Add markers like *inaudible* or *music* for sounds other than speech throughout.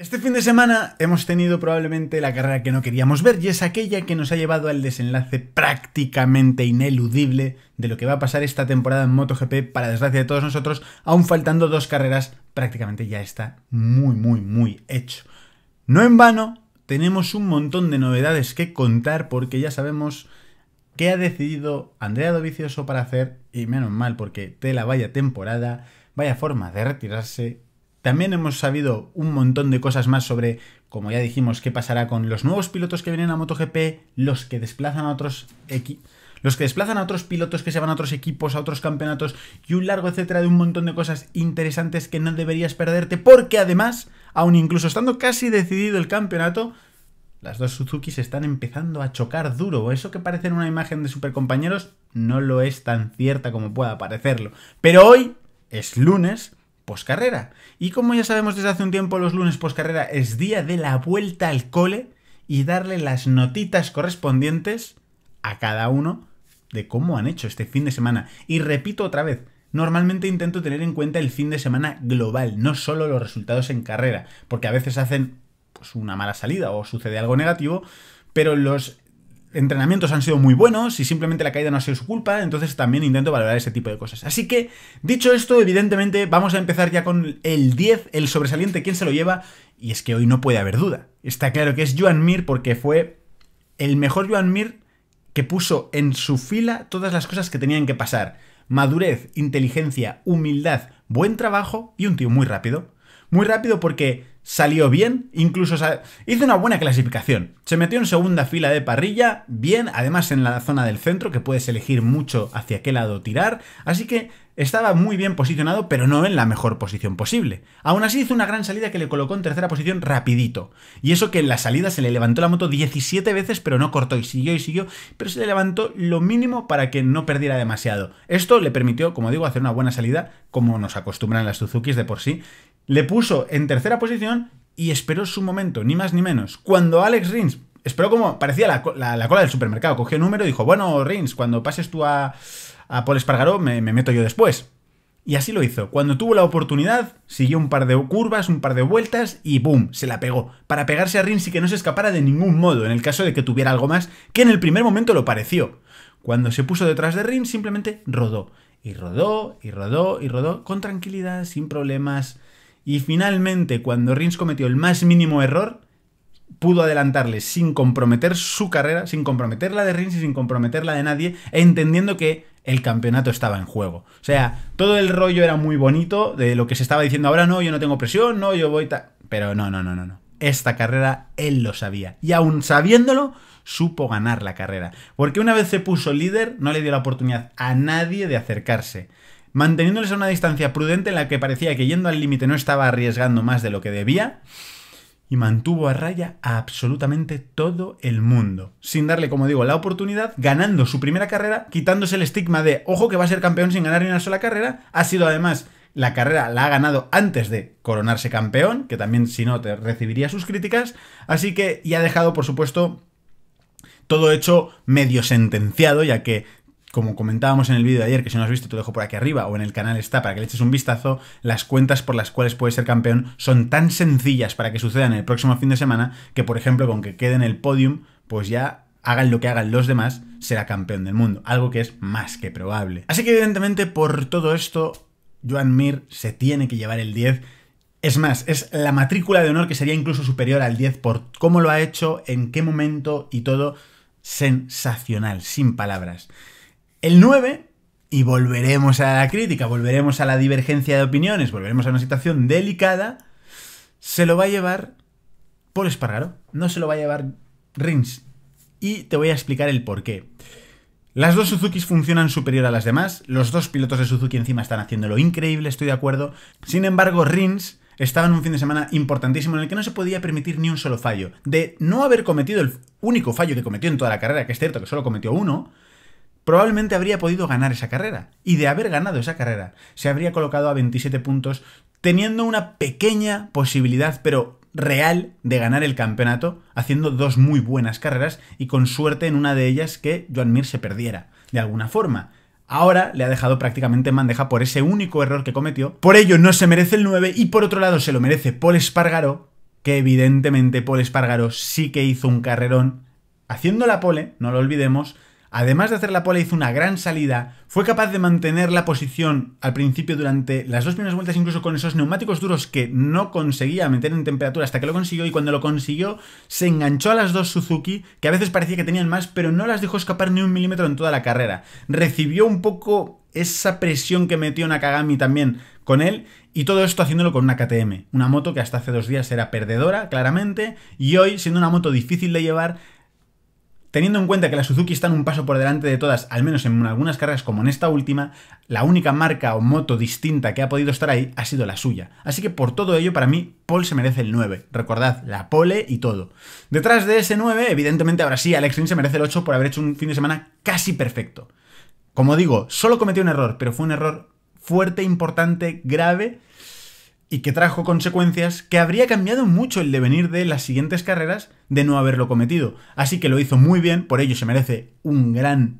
Este fin de semana hemos tenido probablemente la carrera que no queríamos ver y es aquella que nos ha llevado al desenlace prácticamente ineludible de lo que va a pasar esta temporada en MotoGP para desgracia de todos nosotros, aún faltando dos carreras, prácticamente ya está muy, muy, muy hecho. No en vano, tenemos un montón de novedades que contar porque ya sabemos qué ha decidido Andrea Dovicioso para hacer y menos mal porque tela vaya temporada, vaya forma de retirarse también hemos sabido un montón de cosas más sobre, como ya dijimos, qué pasará con los nuevos pilotos que vienen a MotoGP, los que desplazan a otros los que desplazan a otros pilotos que se van a otros equipos, a otros campeonatos y un largo etcétera de un montón de cosas interesantes que no deberías perderte porque además, aun incluso estando casi decidido el campeonato, las dos Suzuki se están empezando a chocar duro. Eso que parece en una imagen de supercompañeros no lo es tan cierta como pueda parecerlo. Pero hoy es lunes poscarrera. Y como ya sabemos desde hace un tiempo, los lunes poscarrera es día de la vuelta al cole y darle las notitas correspondientes a cada uno de cómo han hecho este fin de semana. Y repito otra vez, normalmente intento tener en cuenta el fin de semana global, no solo los resultados en carrera, porque a veces hacen pues, una mala salida o sucede algo negativo, pero los entrenamientos han sido muy buenos y simplemente la caída no ha sido su culpa, entonces también intento valorar ese tipo de cosas. Así que, dicho esto, evidentemente vamos a empezar ya con el 10, el sobresaliente, quién se lo lleva, y es que hoy no puede haber duda. Está claro que es Joan Mir porque fue el mejor Joan Mir que puso en su fila todas las cosas que tenían que pasar. Madurez, inteligencia, humildad, buen trabajo y un tío muy rápido. Muy rápido porque salió bien, incluso hizo una buena clasificación. Se metió en segunda fila de parrilla, bien, además en la zona del centro, que puedes elegir mucho hacia qué lado tirar, así que estaba muy bien posicionado, pero no en la mejor posición posible. Aún así hizo una gran salida que le colocó en tercera posición rapidito. Y eso que en la salida se le levantó la moto 17 veces, pero no cortó y siguió y siguió, pero se le levantó lo mínimo para que no perdiera demasiado. Esto le permitió, como digo, hacer una buena salida, como nos acostumbran las Suzuki's de por sí, le puso en tercera posición y esperó su momento, ni más ni menos. Cuando Alex Rins esperó como parecía la, cola del supermercado, cogió el número y dijo, bueno, Rins, cuando pases tú a, a Paul Espargaró, me, me meto yo después. Y así lo hizo. Cuando tuvo la oportunidad, siguió un par de curvas, un par de vueltas y ¡boom! Se la pegó. Para pegarse a Rins y que no se escapara de ningún modo, en el caso de que tuviera algo más, que en el primer momento lo pareció. Cuando se puso detrás de Rins, simplemente rodó. Y rodó, y rodó, y rodó, con tranquilidad, sin problemas. Y finalmente, cuando Rins cometió el más mínimo error, pudo adelantarle sin comprometer su carrera, sin comprometer la de Rins y sin comprometer la de nadie, entendiendo que el campeonato estaba en juego. O sea, todo el rollo era muy bonito de lo que se estaba diciendo ahora, no, yo no tengo presión, no, yo voy... Pero no, no, no, no, no. Esta carrera él lo sabía. Y aún sabiéndolo, supo ganar la carrera. Porque una vez se puso líder, no le dio la oportunidad a nadie de acercarse manteniéndoles a una distancia prudente en la que parecía que yendo al límite no estaba arriesgando más de lo que debía, y mantuvo a raya a absolutamente todo el mundo, sin darle, como digo, la oportunidad, ganando su primera carrera, quitándose el estigma de, ojo que va a ser campeón sin ganar ni una sola carrera, ha sido además la carrera la ha ganado antes de coronarse campeón, que también si no te recibiría sus críticas, así que y ha dejado por supuesto todo hecho medio sentenciado, ya que como comentábamos en el vídeo de ayer, que si no has visto te lo dejo por aquí arriba o en el canal está para que le eches un vistazo, las cuentas por las cuales puede ser campeón son tan sencillas para que sucedan el próximo fin de semana que, por ejemplo, con que quede en el podium, pues ya hagan lo que hagan los demás, será campeón del mundo, algo que es más que probable. Así que evidentemente por todo esto, Joan Mir se tiene que llevar el 10. Es más, es la matrícula de honor que sería incluso superior al 10 por cómo lo ha hecho, en qué momento y todo. Sensacional, sin palabras. El 9, y volveremos a la crítica, volveremos a la divergencia de opiniones, volveremos a una situación delicada, se lo va a llevar por Espargaro, no se lo va a llevar Rins. Y te voy a explicar el por qué. Las dos Suzukis funcionan superior a las demás, los dos pilotos de Suzuki encima están haciéndolo lo increíble, estoy de acuerdo. Sin embargo, Rins estaba en un fin de semana importantísimo en el que no se podía permitir ni un solo fallo. De no haber cometido el único fallo que cometió en toda la carrera, que es cierto que solo cometió uno, probablemente habría podido ganar esa carrera. Y de haber ganado esa carrera, se habría colocado a 27 puntos, teniendo una pequeña posibilidad, pero real, de ganar el campeonato, haciendo dos muy buenas carreras y con suerte en una de ellas que Joan Mir se perdiera, de alguna forma. Ahora le ha dejado prácticamente en bandeja por ese único error que cometió. Por ello no se merece el 9 y por otro lado se lo merece Paul Espargaró, que evidentemente Paul Espargaró sí que hizo un carrerón haciendo la pole, no lo olvidemos, además de hacer la pole, hizo una gran salida, fue capaz de mantener la posición al principio durante las dos primeras vueltas, incluso con esos neumáticos duros que no conseguía meter en temperatura hasta que lo consiguió, y cuando lo consiguió se enganchó a las dos Suzuki, que a veces parecía que tenían más, pero no las dejó escapar ni un milímetro en toda la carrera. Recibió un poco esa presión que metió Nakagami también con él, y todo esto haciéndolo con una KTM, una moto que hasta hace dos días era perdedora, claramente, y hoy, siendo una moto difícil de llevar, Teniendo en cuenta que las Suzuki están en un paso por delante de todas, al menos en algunas carreras como en esta última, la única marca o moto distinta que ha podido estar ahí ha sido la suya. Así que por todo ello, para mí, Paul se merece el 9. Recordad, la pole y todo. Detrás de ese 9, evidentemente ahora sí, Alex Rins se merece el 8 por haber hecho un fin de semana casi perfecto. Como digo, solo cometió un error, pero fue un error fuerte, importante, grave y que trajo consecuencias que habría cambiado mucho el devenir de las siguientes carreras de no haberlo cometido. Así que lo hizo muy bien, por ello se merece un gran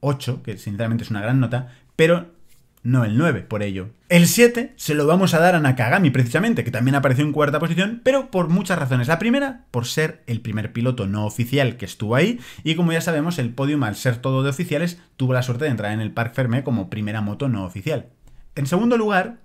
8, mm, que sinceramente es una gran nota, pero no el 9 por ello. El 7 se lo vamos a dar a Nakagami precisamente, que también apareció en cuarta posición, pero por muchas razones. La primera, por ser el primer piloto no oficial que estuvo ahí, y como ya sabemos, el podium al ser todo de oficiales tuvo la suerte de entrar en el Parc Fermé como primera moto no oficial. En segundo lugar,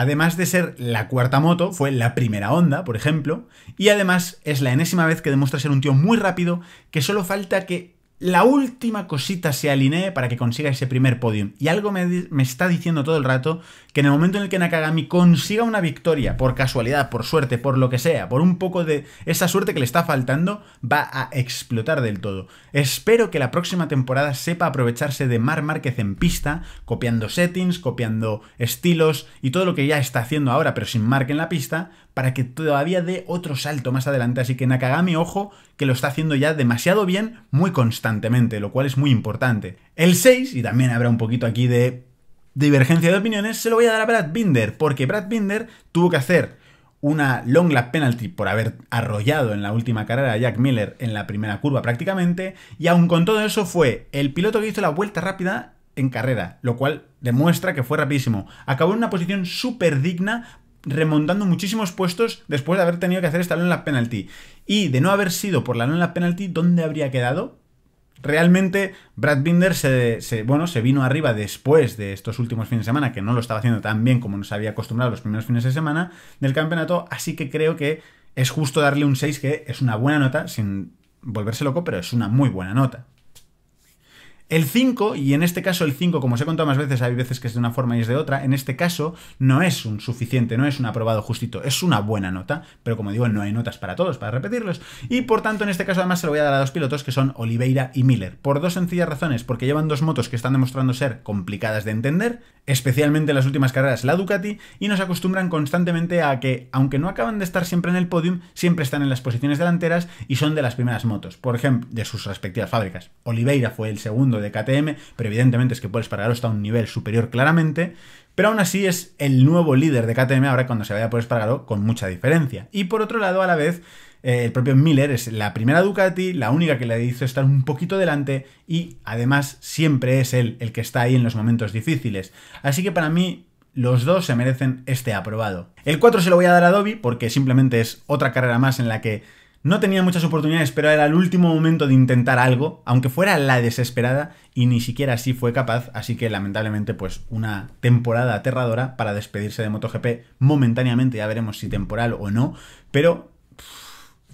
Además de ser la cuarta moto, fue la primera onda, por ejemplo, y además es la enésima vez que demuestra ser un tío muy rápido que solo falta que la última cosita se alinee para que consiga ese primer podium. Y algo me, está diciendo todo el rato que en el momento en el que Nakagami consiga una victoria, por casualidad, por suerte, por lo que sea, por un poco de esa suerte que le está faltando, va a explotar del todo. Espero que la próxima temporada sepa aprovecharse de Mar Márquez en pista, copiando settings, copiando estilos y todo lo que ya está haciendo ahora, pero sin Mark en la pista, para que todavía dé otro salto más adelante. Así que Nakagami, ojo, que lo está haciendo ya demasiado bien, muy constantemente, lo cual es muy importante. El 6, y también habrá un poquito aquí de divergencia de opiniones, se lo voy a dar a Brad Binder, porque Brad Binder tuvo que hacer una long lap penalty por haber arrollado en la última carrera a Jack Miller en la primera curva prácticamente, y aún con todo eso fue el piloto que hizo la vuelta rápida en carrera, lo cual demuestra que fue rapidísimo. Acabó en una posición súper digna remontando muchísimos puestos después de haber tenido que hacer esta en la penalty. Y de no haber sido por la en la penalty, ¿dónde habría quedado? Realmente Brad Binder se, bueno, se vino arriba después de estos últimos fines de semana, que no lo estaba haciendo tan bien como nos había acostumbrado los primeros fines de semana del campeonato, así que creo que es justo darle un 6, que es una buena nota, sin volverse loco, pero es una muy buena nota. El 5, y en este caso el 5, como os he contado más veces, hay veces que es de una forma y es de otra, en este caso no es un suficiente, no es un aprobado justito, es una buena nota, pero como digo, no hay notas para todos, para repetirlos. Y por tanto, en este caso además se lo voy a dar a dos pilotos que son Oliveira y Miller, por dos sencillas razones, porque llevan dos motos que están demostrando ser complicadas de entender, especialmente en las últimas carreras la Ducati, y nos acostumbran constantemente a que, aunque no acaban de estar siempre en el podium, siempre están en las posiciones delanteras y son de las primeras motos, por ejemplo, de sus respectivas fábricas. Oliveira fue el segundo de KTM, pero evidentemente es que puedes está hasta un nivel superior claramente, pero aún así es el nuevo líder de KTM ahora cuando se vaya por Espargaro con mucha diferencia. Y por otro lado, a la vez, eh, el propio Miller es la primera Ducati, la única que le hizo estar un poquito delante y además siempre es él el que está ahí en los momentos difíciles. Así que para mí los dos se merecen este aprobado. El 4 se lo voy a dar a Dobby porque simplemente es otra carrera más en la que no tenía muchas oportunidades, pero era el último momento de intentar algo, aunque fuera la desesperada, y ni siquiera así fue capaz, así que lamentablemente pues una temporada aterradora para despedirse de MotoGP momentáneamente, ya veremos si temporal o no, pero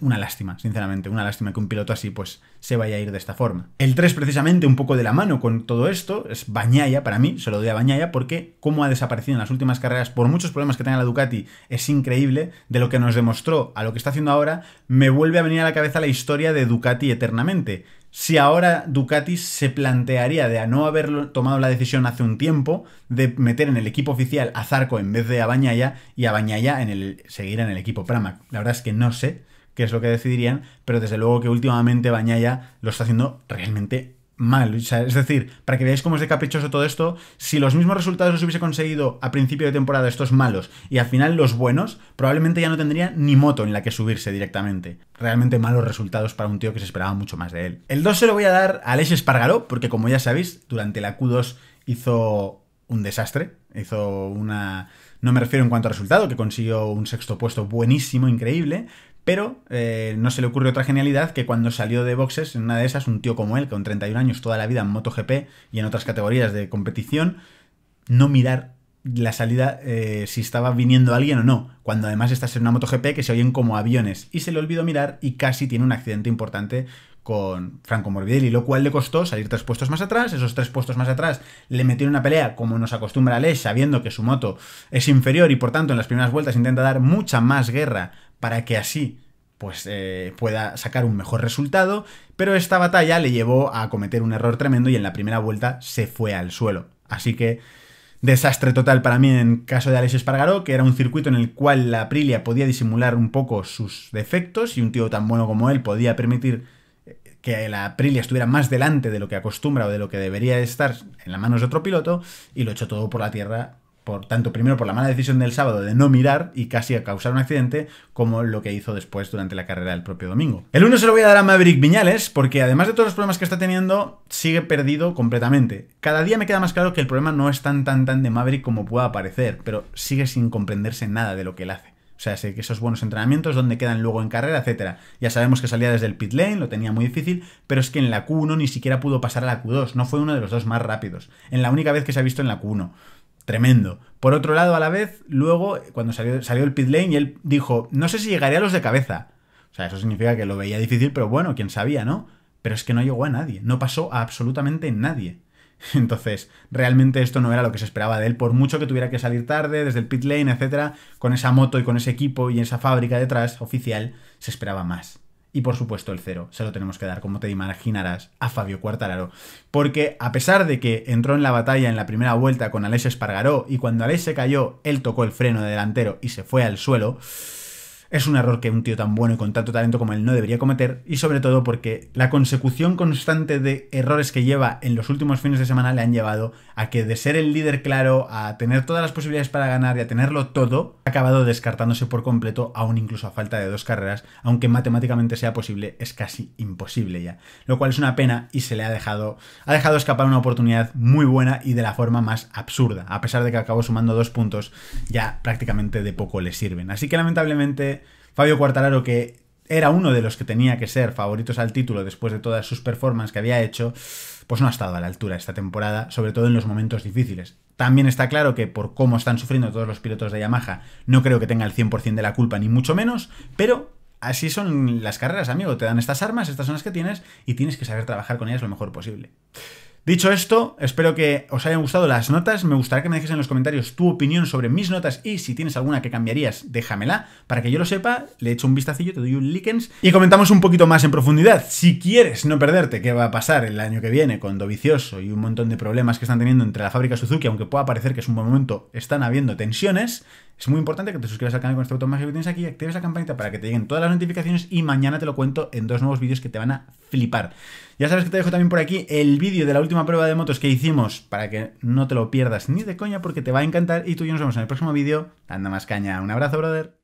una lástima, sinceramente, una lástima que un piloto así pues se vaya a ir de esta forma. El 3 precisamente un poco de la mano con todo esto es Bañaya para mí, se lo doy a Bañaya porque cómo ha desaparecido en las últimas carreras por muchos problemas que tenga la Ducati es increíble, de lo que nos demostró a lo que está haciendo ahora, me vuelve a venir a la cabeza la historia de Ducati eternamente. Si ahora Ducati se plantearía de no haber tomado la decisión hace un tiempo de meter en el equipo oficial a Zarco en vez de a Bañaya y a Bañaya en el seguir en el equipo Pramac. La verdad es que no sé que es lo que decidirían, pero desde luego que últimamente Bañaya lo está haciendo realmente mal. es decir, para que veáis cómo es de caprichoso todo esto, si los mismos resultados los hubiese conseguido a principio de temporada estos malos y al final los buenos, probablemente ya no tendría ni moto en la que subirse directamente. Realmente malos resultados para un tío que se esperaba mucho más de él. El 2 se lo voy a dar a Alex Espargaló, porque como ya sabéis, durante la Q2 hizo un desastre, hizo una... No me refiero en cuanto a resultado, que consiguió un sexto puesto buenísimo, increíble, pero eh, no se le ocurre otra genialidad que cuando salió de boxes, en una de esas, un tío como él, que con 31 años toda la vida en MotoGP y en otras categorías de competición, no mirar la salida eh, si estaba viniendo alguien o no, cuando además estás en una MotoGP que se oyen como aviones y se le olvidó mirar y casi tiene un accidente importante con Franco Morbidelli, lo cual le costó salir tres puestos más atrás, esos tres puestos más atrás le metieron una pelea como nos acostumbra Alex, sabiendo que su moto es inferior y por tanto en las primeras vueltas intenta dar mucha más guerra para que así pues eh, pueda sacar un mejor resultado, pero esta batalla le llevó a cometer un error tremendo y en la primera vuelta se fue al suelo. Así que desastre total para mí en caso de Alex Espargaró, que era un circuito en el cual la Aprilia podía disimular un poco sus defectos y un tío tan bueno como él podía permitir eh, que la Aprilia estuviera más delante de lo que acostumbra o de lo que debería estar en las manos de otro piloto y lo echó todo por la tierra por tanto, primero por la mala decisión del sábado de no mirar y casi a causar un accidente, como lo que hizo después durante la carrera del propio domingo. El 1 se lo voy a dar a Maverick Viñales, porque además de todos los problemas que está teniendo, sigue perdido completamente. Cada día me queda más claro que el problema no es tan tan tan de Maverick como pueda parecer, pero sigue sin comprenderse nada de lo que él hace. O sea, sé que esos buenos entrenamientos, donde quedan luego en carrera, etcétera. Ya sabemos que salía desde el pit lane, lo tenía muy difícil, pero es que en la Q1 ni siquiera pudo pasar a la Q2, no fue uno de los dos más rápidos. En la única vez que se ha visto en la Q1. Tremendo. Por otro lado, a la vez, luego, cuando salió, salió el pit lane, y él dijo, no sé si llegaría a los de cabeza. O sea, eso significa que lo veía difícil, pero bueno, quién sabía, ¿no? Pero es que no llegó a nadie, no pasó a absolutamente nadie. *laughs* Entonces, realmente esto no era lo que se esperaba de él, por mucho que tuviera que salir tarde, desde el pit lane, etcétera, con esa moto y con ese equipo y esa fábrica detrás oficial, se esperaba más. Y por supuesto el cero, se lo tenemos que dar, como te imaginarás, a Fabio Cuartararo. Porque a pesar de que entró en la batalla en la primera vuelta con Alex Espargaró y cuando Alex se cayó, él tocó el freno delantero y se fue al suelo, es un error que un tío tan bueno y con tanto talento como él no debería cometer, y sobre todo porque la consecución constante de errores que lleva en los últimos fines de semana le han llevado a que de ser el líder claro, a tener todas las posibilidades para ganar y a tenerlo todo, ha acabado descartándose por completo, aún incluso a falta de dos carreras, aunque matemáticamente sea posible, es casi imposible ya. Lo cual es una pena y se le ha dejado, ha dejado escapar una oportunidad muy buena y de la forma más absurda, a pesar de que acabó sumando dos puntos, ya prácticamente de poco le sirven. Así que lamentablemente Fabio Quartararo, que era uno de los que tenía que ser favoritos al título después de todas sus performances que había hecho, pues no ha estado a la altura esta temporada, sobre todo en los momentos difíciles. También está claro que por cómo están sufriendo todos los pilotos de Yamaha, no creo que tenga el 100% de la culpa, ni mucho menos, pero así son las carreras, amigo. Te dan estas armas, estas son las que tienes, y tienes que saber trabajar con ellas lo mejor posible. Dicho esto, espero que os hayan gustado las notas. Me gustaría que me dejes en los comentarios tu opinión sobre mis notas y si tienes alguna que cambiarías, déjamela para que yo lo sepa. Le echo un vistacillo, te doy un likens y comentamos un poquito más en profundidad. Si quieres no perderte qué va a pasar el año que viene con Dovicioso y un montón de problemas que están teniendo entre la fábrica Suzuki, aunque pueda parecer que es un buen momento, están habiendo tensiones. Es muy importante que te suscribas al canal con este botón mágico que tienes aquí, actives la campanita para que te lleguen todas las notificaciones y mañana te lo cuento en dos nuevos vídeos que te van a flipar. Ya sabes que te dejo también por aquí el vídeo de la última prueba de motos que hicimos para que no te lo pierdas ni de coña porque te va a encantar y tú y yo nos vemos en el próximo vídeo. Anda más caña. Un abrazo, brother.